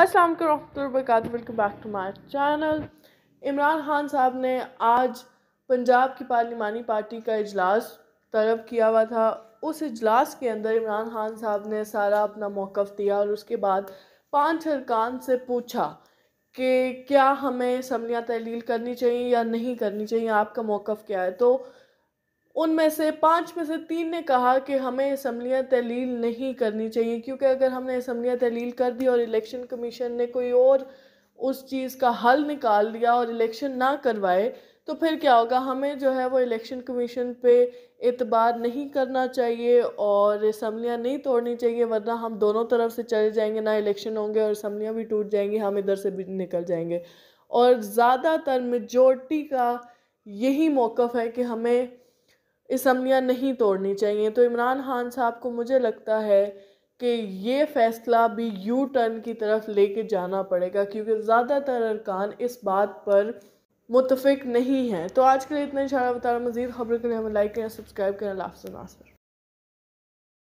अस्सलाम वालेकुम welcome back to my channel Imran Khan साहब ने आज पंजाब की पार्लिमानी पार्टी का इजलास तलब किया हुआ था उस इजलास के अंदर इमरान खान साहब ने सारा अपना मौक़ दिया और उसके बाद पांच हरकान से पूछा कि क्या हमें समलियाँ तहलील करनी चाहिए या नहीं करनी चाहिए आपका मौक़ क्या है तो उनमें से पाँच में से तीन ने कहा कि हमें असम्बलियाँ तहलील नहीं करनी चाहिए क्योंकि अगर हमने असम्बलियाँ तहलील कर दी और इलेक्शन कमीशन ने कोई और उस चीज़ का हल निकाल दिया और इलेक्शन ना करवाए तो फिर क्या होगा हमें जो है वो इलेक्शन कमीशन पे एतबार नहीं करना चाहिए और असम्बलियाँ नहीं तोड़नी चाहिए वरना हम दोनों तरफ से चले जाएंगे ना इलेक्शन होंगे और असम्बलियाँ भी टूट जाएंगी हम इधर से भी निकल जाएंगे और ज़्यादातर मेजोरिटी का यही मौक़ है कि हमें इस अमलियाँ नहीं तोड़नी चाहिए तो इमरान खान साहब को मुझे लगता है कि ये फ़ैसला भी यू टर्न की तरफ लेके जाना पड़ेगा क्योंकि ज़्यादातर अरकान इस बात पर मुतफिक नहीं है तो आज के लिए इतना इशारा बता रहा मज़ीद खबरों के लिए हमें लाइक करें सब्सक्राइब करें लाफ नासर